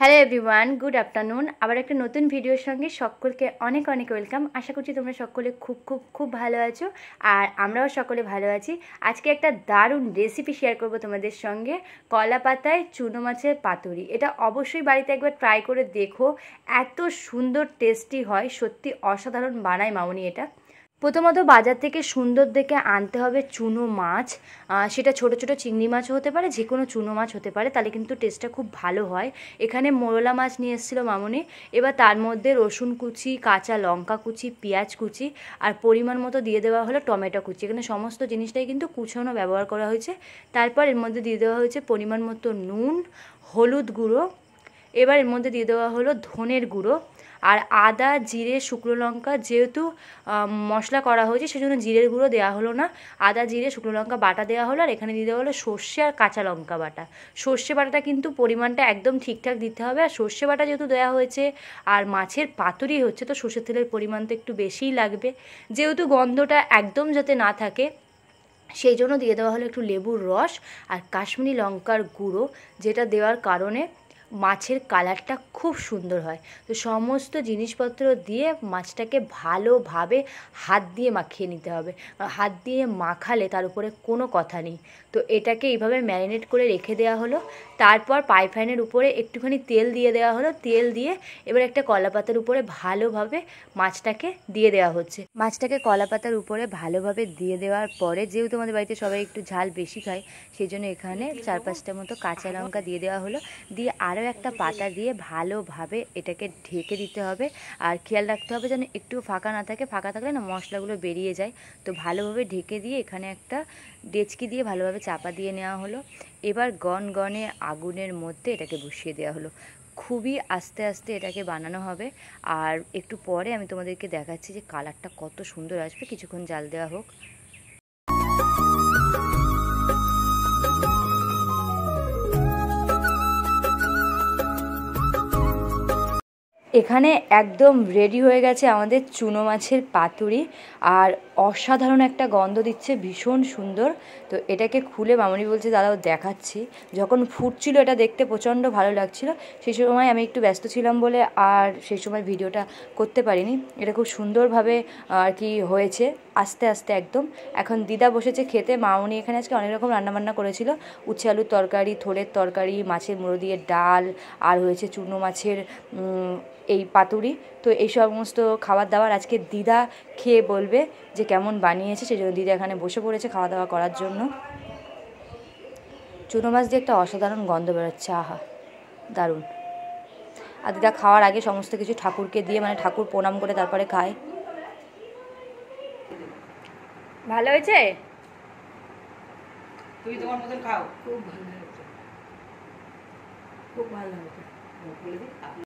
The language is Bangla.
হ্যালো এভরিওয়ান গুড আফটারনুন আবার একটা নতুন ভিডিওর সঙ্গে সকলকে অনেক অনেক ওয়েলকাম আশা করছি তোমরা সকলে খুব খুব খুব ভালো আছো আর আমরাও সকলে ভালো আছি আজকে একটা দারুণ রেসিপি শেয়ার করব তোমাদের সঙ্গে কলা পাতায় চুনো মাছের পাতুরি এটা অবশ্যই বাড়িতে একবার ট্রাই করে দেখো এত সুন্দর টেস্টি হয় সত্যি অসাধারণ বানায় মাউনি এটা প্রথমত বাজার থেকে সুন্দর দেখে আনতে হবে চুনো মাছ সেটা ছোট ছোট চিংড়ি মাছ হতে পারে যে কোনো চুনো মাছ হতে পারে তাহলে কিন্তু টেস্টটা খুব ভালো হয় এখানে মোরলা মাছ নিয়ে এসেছিলো মামনি এবার তার মধ্যে রসুন কুচি কাঁচা লঙ্কা কুচি পেঁয়াজ কুচি আর পরিমাণ মতো দিয়ে দেওয়া হলো টমেটো কুচি এখানে সমস্ত জিনিসটাই কিন্তু কুচানো ব্যবহার করা হয়েছে তারপর এর মধ্যে দিয়ে দেওয়া হয়েছে পরিমাণ মতো নুন হলুদ গুঁড়ো এবার এর মধ্যে দিয়ে দেওয়া হলো ধনের গুঁড়ো আর আদা জিরে শুকনো লঙ্কা যেহেতু মশলা করা হয়েছে সেজন্য জিরের গুঁড়ো দেওয়া হলো না আদা জিরে শুকনো লঙ্কা বাটা দেওয়া হলো আর এখানে দিয়ে দেওয়া হলো সর্ষে আর কাঁচা লঙ্কা বাটা সর্ষে বাটাটা কিন্তু পরিমাণটা একদম ঠিকঠাক দিতে হবে আর সর্ষে বাটা যেহেতু দেওয়া হয়েছে আর মাছের পাতুরি হচ্ছে তো সর্ষের তেলের পরিমাণ তো একটু বেশিই লাগবে যেহেতু গন্ধটা একদম যাতে না থাকে সেই জন্য দিয়ে দেওয়া হলো একটু লেবুর রস আর কাশ্মীরি লঙ্কার গুঁড়ো যেটা দেওয়ার কারণে মাছের কালারটা খুব সুন্দর হয় তো সমস্ত জিনিসপত্র দিয়ে মাছটাকে ভালোভাবে হাত দিয়ে মাখিয়ে নিতে হবে হাত দিয়ে মাখালে তার উপরে কোনো কথা নেই তো এটাকে এইভাবে ম্যারিনেট করে রেখে দেওয়া হলো তারপর পাইফ্যানের উপরে একটুখানি তেল দিয়ে দেওয়া হলো তেল দিয়ে এবার একটা কলাপাতার উপরে ভালোভাবে মাছটাকে দিয়ে দেওয়া হচ্ছে মাছটাকে কলাপাতার উপরে ভালোভাবে দিয়ে দেওয়ার পরে যেহেতু আমাদের বাড়িতে সবাই একটু ঝাল বেশি খায় সেই জন্য এখানে চার পাঁচটা মতো কাঁচা লঙ্কা দিয়ে দেওয়া হলো দিয়ে আরও আবারও একটা পাতা দিয়ে ভালোভাবে এটাকে ঢেকে দিতে হবে আর খেয়াল রাখতে হবে যেন একটু ফাঁকা না থাকে ফাঁকা থাকলে না মশলাগুলো বেরিয়ে যায় তো ভালোভাবে ঢেকে দিয়ে এখানে একটা ডেচকি দিয়ে ভালোভাবে চাপা দিয়ে নেওয়া হলো এবার গন গনে আগুনের মধ্যে এটাকে বসিয়ে দেওয়া হলো খুবই আস্তে আস্তে এটাকে বানানো হবে আর একটু পরে আমি তোমাদেরকে দেখাচ্ছি যে কালারটা কত সুন্দর আসবে কিছুক্ষণ জাল দেওয়া হোক এখানে একদম রেডি হয়ে গেছে আমাদের চুনো মাছের পাতুরি আর অসাধারণ একটা গন্ধ দিচ্ছে ভীষণ সুন্দর তো এটাকে খুলে মামনি বলছে দাদাও দেখাচ্ছি যখন ফুটছিল এটা দেখতে প্রচণ্ড ভালো লাগছিল সেই সময় আমি একটু ব্যস্ত ছিলাম বলে আর সেই সময় ভিডিওটা করতে পারিনি এটা খুব সুন্দরভাবে আর কি হয়েছে আস্তে আস্তে একদম এখন দিদা বসেছে খেতে মামনি এখানে আজকে অনেক রকম রান্নাবান্না করেছিল উচ্ছে আলুর তরকারি থোলের তরকারি মাছের মুড়ো দিয়ে ডাল আর হয়েছে চূর্ণ মাছের এই পাতুরি তো এই সমস্ত খাবার দাবার আজকে দিদা খেয়ে বলবে যে কেমন বানিয়েছে সেই জন্য দিদা এখানে বসে পড়েছে খাওয়া দাওয়া করার জন্য চুনো মাছ দিয়ে একটা অসাধারণ গন্ধ বেরোচ্ছে আহা দারুণ আর দিদা খাওয়ার আগে সমস্ত কিছু ঠাকুরকে দিয়ে মানে ঠাকুর প্রণাম করে তারপরে খায় ভালো হয়েছে তুমি তোমার মতন খাও খুব ভালো হয়েছে খুব ভালো হয়েছে